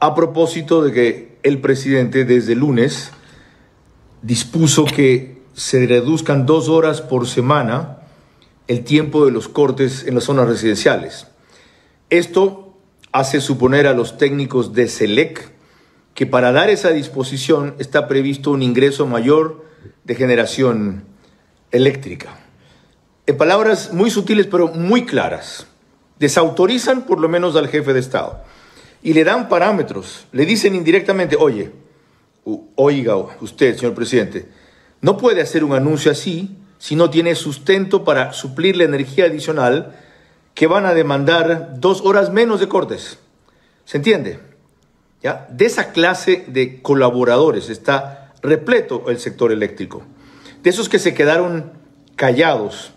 a propósito de que el presidente desde lunes dispuso que se reduzcan dos horas por semana el tiempo de los cortes en las zonas residenciales. Esto hace suponer a los técnicos de SELEC que para dar esa disposición está previsto un ingreso mayor de generación eléctrica. En palabras muy sutiles pero muy claras, desautorizan por lo menos al jefe de Estado y le dan parámetros, le dicen indirectamente, oye, oiga usted, señor presidente, no puede hacer un anuncio así si no tiene sustento para suplir la energía adicional que van a demandar dos horas menos de cortes. ¿Se entiende? ¿Ya? De esa clase de colaboradores está repleto el sector eléctrico. De esos que se quedaron callados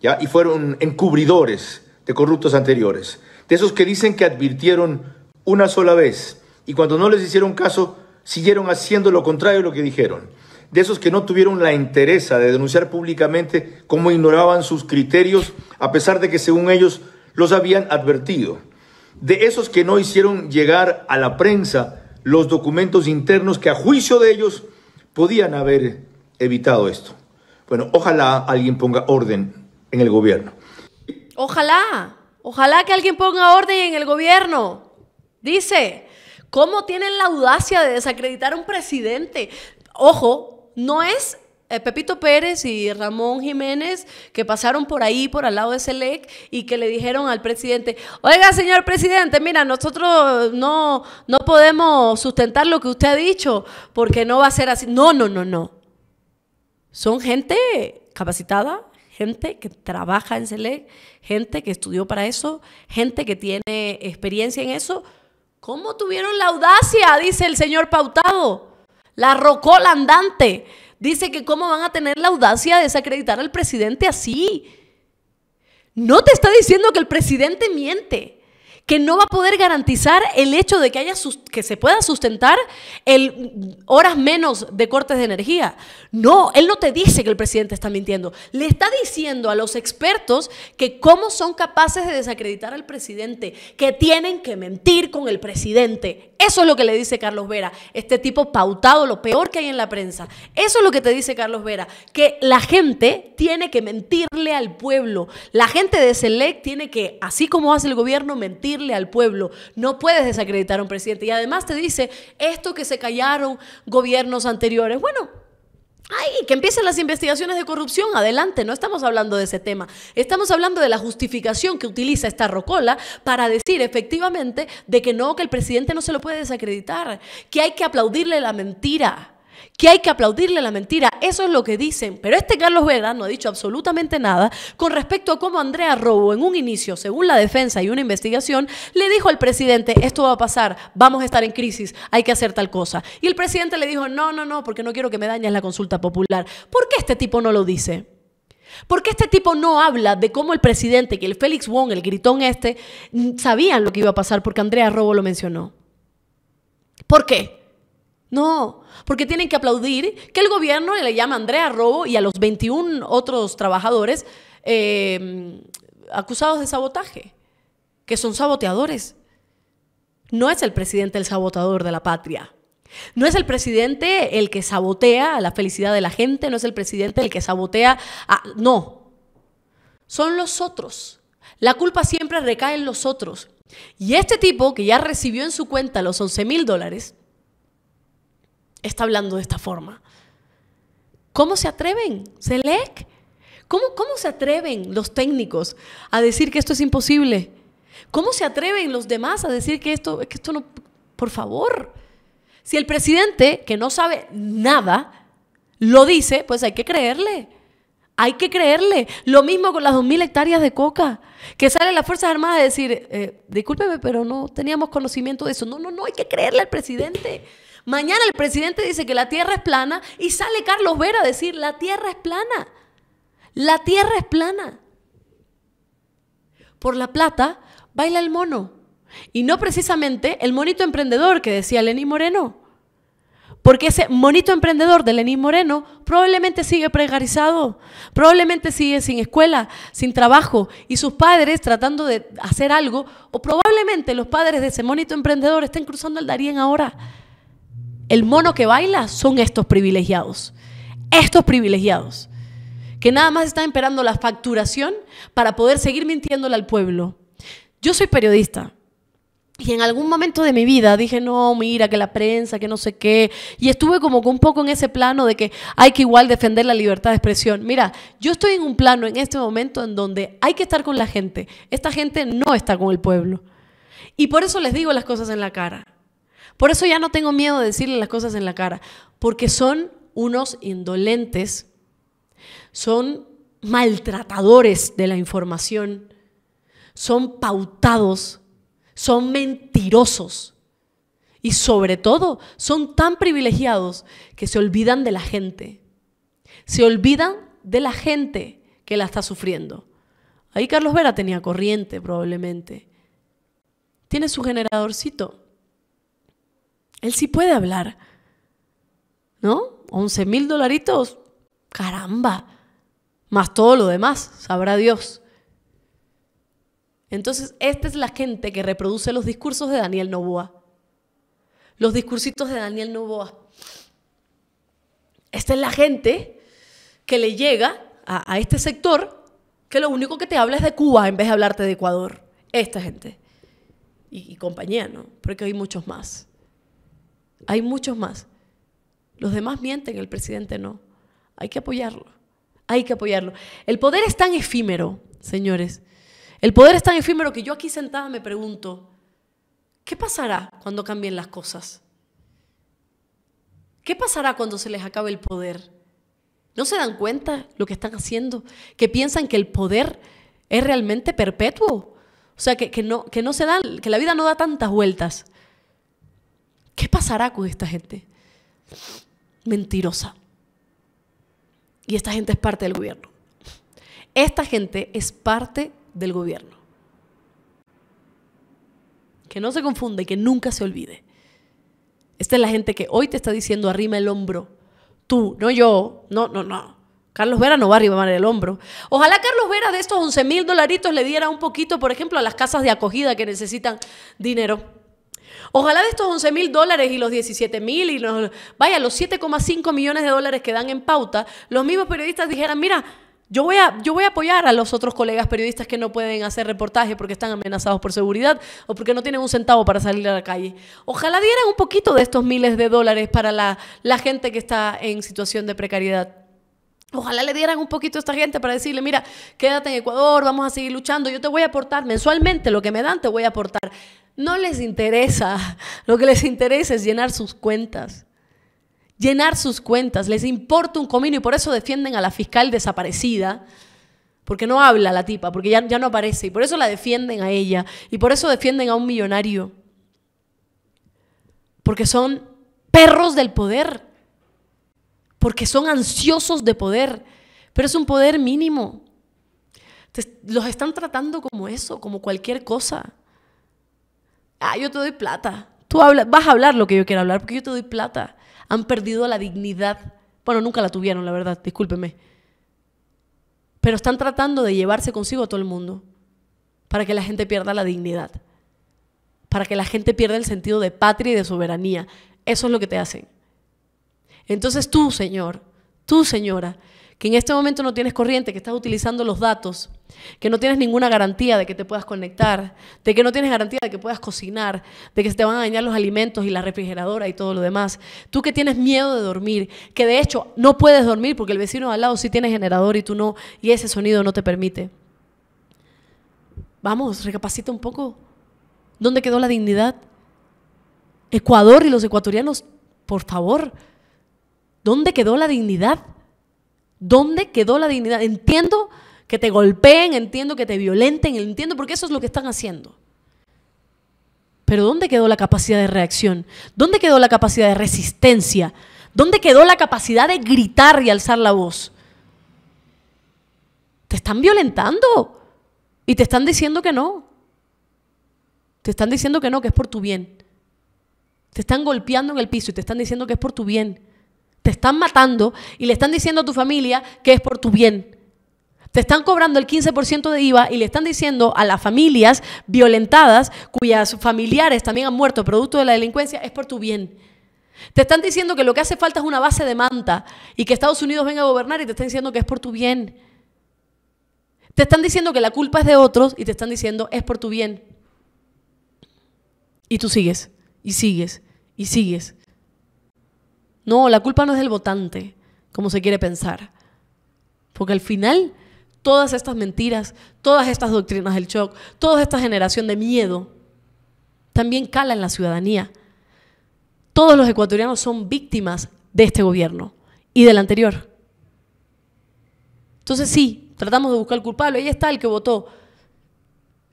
¿ya? y fueron encubridores de corruptos anteriores. De esos que dicen que advirtieron una sola vez. Y cuando no les hicieron caso, siguieron haciendo lo contrario de lo que dijeron. De esos que no tuvieron la interés de denunciar públicamente cómo ignoraban sus criterios, a pesar de que según ellos los habían advertido. De esos que no hicieron llegar a la prensa los documentos internos que a juicio de ellos podían haber evitado esto. Bueno, ojalá alguien ponga orden en el gobierno. Ojalá, ojalá que alguien ponga orden en el gobierno. Dice, ¿cómo tienen la audacia de desacreditar a un presidente? Ojo, no es eh, Pepito Pérez y Ramón Jiménez que pasaron por ahí, por al lado de Selec, y que le dijeron al presidente, oiga, señor presidente, mira, nosotros no, no podemos sustentar lo que usted ha dicho, porque no va a ser así. No, no, no, no. Son gente capacitada, gente que trabaja en Selec, gente que estudió para eso, gente que tiene experiencia en eso. ¿Cómo tuvieron la audacia? Dice el señor Pautado. La rocola andante. Dice que cómo van a tener la audacia de desacreditar al presidente así. No te está diciendo que el presidente miente que no va a poder garantizar el hecho de que, haya que se pueda sustentar el horas menos de cortes de energía. No, él no te dice que el presidente está mintiendo. Le está diciendo a los expertos que cómo son capaces de desacreditar al presidente, que tienen que mentir con el presidente. Eso es lo que le dice Carlos Vera, este tipo pautado, lo peor que hay en la prensa. Eso es lo que te dice Carlos Vera, que la gente tiene que mentirle al pueblo. La gente de Select tiene que, así como hace el gobierno, mentir al pueblo, no puedes desacreditar a un presidente. Y además te dice, esto que se callaron gobiernos anteriores, bueno, Ay, que empiecen las investigaciones de corrupción, adelante, no estamos hablando de ese tema. Estamos hablando de la justificación que utiliza esta Rocola para decir efectivamente de que no, que el presidente no se lo puede desacreditar, que hay que aplaudirle la mentira que hay que aplaudirle la mentira. Eso es lo que dicen. Pero este Carlos Vega no ha dicho absolutamente nada con respecto a cómo Andrea Robo, en un inicio, según la defensa y una investigación, le dijo al presidente, esto va a pasar, vamos a estar en crisis, hay que hacer tal cosa. Y el presidente le dijo, no, no, no, porque no quiero que me dañes la consulta popular. ¿Por qué este tipo no lo dice? ¿Por qué este tipo no habla de cómo el presidente, que el Félix Wong, el gritón este, sabían lo que iba a pasar porque Andrea Robo lo mencionó? ¿Por qué? No, porque tienen que aplaudir que el gobierno le llama a Andrea Robo y a los 21 otros trabajadores em, acusados de sabotaje, que son saboteadores. No es el presidente el sabotador de la patria. No es el presidente el que sabotea la felicidad de la gente, no es el presidente el que sabotea... A, no, son los otros. La culpa siempre recae en los otros. Y este tipo que ya recibió en su cuenta los 11 mil dólares, está hablando de esta forma. ¿Cómo se atreven? ¿Selec? ¿Cómo, ¿Cómo se atreven los técnicos a decir que esto es imposible? ¿Cómo se atreven los demás a decir que esto, que esto no, por favor? Si el presidente, que no sabe nada, lo dice, pues hay que creerle. Hay que creerle. Lo mismo con las 2.000 hectáreas de coca, que salen las Fuerzas Armadas a decir, eh, discúlpeme, pero no teníamos conocimiento de eso. No, no, no, hay que creerle al presidente. Mañana el presidente dice que la Tierra es plana y sale Carlos Vera a decir, la Tierra es plana. La Tierra es plana. Por la plata baila el mono. Y no precisamente el monito emprendedor que decía Lenín Moreno. Porque ese monito emprendedor de Lenín Moreno probablemente sigue pregarizado, probablemente sigue sin escuela, sin trabajo, y sus padres tratando de hacer algo, o probablemente los padres de ese monito emprendedor estén cruzando el Darién ahora el mono que baila son estos privilegiados. Estos privilegiados. Que nada más están esperando la facturación para poder seguir mintiéndole al pueblo. Yo soy periodista. Y en algún momento de mi vida dije, no, mira, que la prensa, que no sé qué. Y estuve como un poco en ese plano de que hay que igual defender la libertad de expresión. Mira, yo estoy en un plano en este momento en donde hay que estar con la gente. Esta gente no está con el pueblo. Y por eso les digo las cosas en la cara. Por eso ya no tengo miedo de decirle las cosas en la cara, porque son unos indolentes, son maltratadores de la información, son pautados, son mentirosos y sobre todo son tan privilegiados que se olvidan de la gente. Se olvidan de la gente que la está sufriendo. Ahí Carlos Vera tenía corriente probablemente. Tiene su generadorcito él sí puede hablar. ¿No? 11 mil dolaritos. Caramba. Más todo lo demás, sabrá Dios. Entonces, esta es la gente que reproduce los discursos de Daniel Novoa. Los discursitos de Daniel Novoa. Esta es la gente que le llega a, este sector que lo único que te habla es de Cuba en vez de hablarte de Ecuador. Esta gente. Y, y compañía, ¿no? Porque hay muchos más. Hay muchos más. Los demás mienten, el presidente no. Hay que apoyarlo. Hay que apoyarlo. El poder es tan efímero, señores. El poder es tan efímero que yo aquí sentada me pregunto, ¿qué pasará cuando cambien las cosas? ¿Qué pasará cuando se les acabe el poder? ¿No se dan cuenta lo que están haciendo? Que piensan que el poder es realmente perpetuo. O sea, que, que no se dan, que la vida no da tantas vueltas. ¿Qué pasará con esta gente? Mentirosa. Y esta gente es parte del gobierno. Esta gente es parte del gobierno. Que no se confunde y que nunca se olvide. Esta es la gente que hoy te está diciendo arrima el hombro. Tú, no yo, no, no, no. Carlos Vera no va a arrimar el hombro. Ojalá Carlos Vera de estos 11 mil dolaritos le diera un poquito, por ejemplo, a las casas de acogida que necesitan dinero. Ojalá de estos 11 mil dólares y los 17 mil y los, vaya, los 7,5 millones de dólares que dan en pauta, los mismos periodistas dijeran, mira, yo voy, a, yo voy a apoyar a los otros colegas periodistas que no pueden hacer reportaje porque están amenazados por seguridad o porque no tienen un centavo para salir a la calle. Ojalá dieran un poquito de estos miles de dólares para la, la gente que está en situación de precariedad. Ojalá le dieran un poquito a esta gente para decirle, mira, quédate en Ecuador, vamos a seguir luchando, yo te voy a aportar mensualmente lo que me dan, te voy a aportar. No les interesa. Lo que les interesa es llenar sus cuentas. Llenar sus cuentas. Les importa un comino y por eso defienden a la fiscal desaparecida. Porque no habla la tipa, porque ya, no aparece. Y por eso la defienden a ella. Y por eso defienden a un millonario. Porque son perros del poder. Porque son ansiosos de poder. Pero es un poder mínimo. Los están tratando como eso, como cualquier cosa. Ah, yo te doy plata. Tú vas a hablar lo que yo quiero hablar porque yo te doy plata. Han perdido la dignidad. Bueno, nunca la tuvieron, la verdad, discúlpeme. Pero están tratando de llevarse consigo a todo el mundo para que la gente pierda la dignidad, para que la gente pierda el sentido de patria y de soberanía. Eso es lo que te hacen. Entonces tú, Señor, tú, señora, que en este momento no tienes corriente, que estás utilizando los datos, que no tienes ninguna garantía de que te puedas conectar, de que no tienes garantía de que puedas cocinar, de que se te van a dañar los alimentos y la refrigeradora y todo lo demás. Tú que tienes miedo de dormir, que de hecho no puedes dormir porque el vecino al lado sí tiene generador y tú no, y ese sonido no te permite. Vamos, recapacita un poco. ¿Dónde quedó la dignidad? Ecuador y los ecuatorianos, por favor, ¿dónde quedó la dignidad? ¿Dónde quedó la dignidad? Entiendo que te golpeen, entiendo que te violenten, entiendo porque eso es lo que están haciendo. Pero ¿dónde quedó la capacidad de reacción? ¿Dónde quedó la capacidad de resistencia? ¿Dónde quedó la capacidad de gritar y alzar la voz? Te están violentando y te están diciendo que no. Te están diciendo que no, que es por tu bien. Te están golpeando en el piso y te están diciendo que es por tu bien. Te están matando y le están diciendo a tu familia que es por tu bien. Te están cobrando el 15% de IVA y le están diciendo a las familias violentadas, cuyas familiares también han muerto producto de la delincuencia, es por tu bien. Te están diciendo que lo que hace falta es una base de manta y que Estados Unidos venga a gobernar y te están diciendo que es por tu bien. Te están diciendo que la culpa es de otros y te están diciendo es por tu bien. Y tú sigues, y sigues, y sigues. No, la culpa no es del votante, como se quiere pensar. Porque al final, todas estas mentiras, todas estas doctrinas del shock, toda esta generación de miedo, también cala en la ciudadanía. Todos los ecuatorianos son víctimas de este gobierno y del anterior. Entonces sí, tratamos de buscar culpable, ahí está el que votó.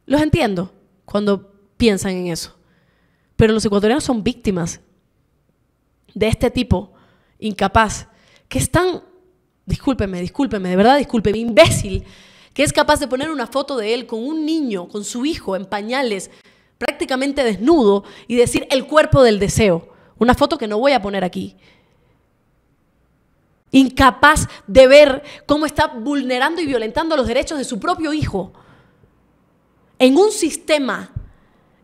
Los entiendo cuando piensan en eso. Pero los ecuatorianos son víctimas de este tipo, incapaz, que es tan, discúlpeme, discúlpeme, de verdad discúlpeme, imbécil, que es capaz de poner una foto de él con un niño, con su hijo en pañales, prácticamente desnudo, y decir el cuerpo del deseo. Una foto que no voy a poner aquí. Incapaz de ver cómo está vulnerando y violentando los derechos de su propio hijo. En un sistema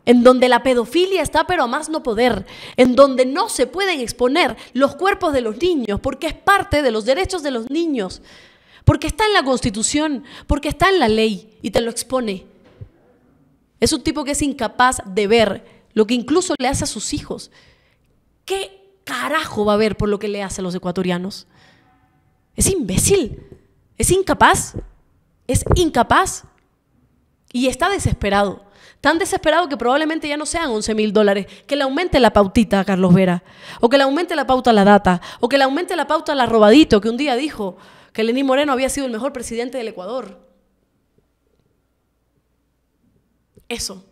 en donde la pedofilia está pero a más no poder, en donde no se pueden exponer los cuerpos de los niños, porque es parte de los derechos de los niños, porque está en la Constitución, porque está en la ley y te lo expone. Es un tipo que es incapaz de ver lo que incluso le hace a sus hijos. ¿Qué carajo va a ver por lo que le hace a los ecuatorianos? Es imbécil, es incapaz, es incapaz y está desesperado tan desesperado que probablemente ya no sean 11 mil dólares, que le aumente la pautita a Carlos Vera, o que le aumente la pauta a la data, o que le aumente la pauta al la robadito, que un día dijo que Lenín Moreno había sido el mejor presidente del Ecuador. Eso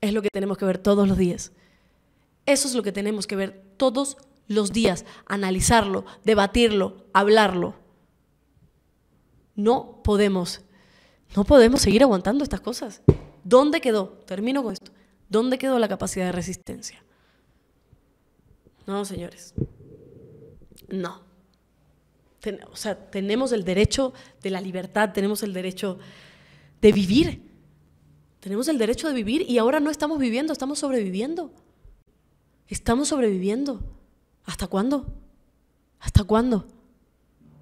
es lo que tenemos que ver todos los días. Eso es lo que tenemos que ver todos los días, analizarlo, debatirlo, hablarlo. No podemos, no podemos seguir aguantando estas cosas. ¿Dónde quedó? Termino con esto. ¿Dónde quedó la capacidad de resistencia? No, señores. No. o sea, tenemos el derecho de la libertad, tenemos el derecho de vivir. Tenemos el derecho de vivir y ahora no estamos viviendo, estamos sobreviviendo. Estamos sobreviviendo. ¿Hasta cuándo? ¿Hasta cuándo?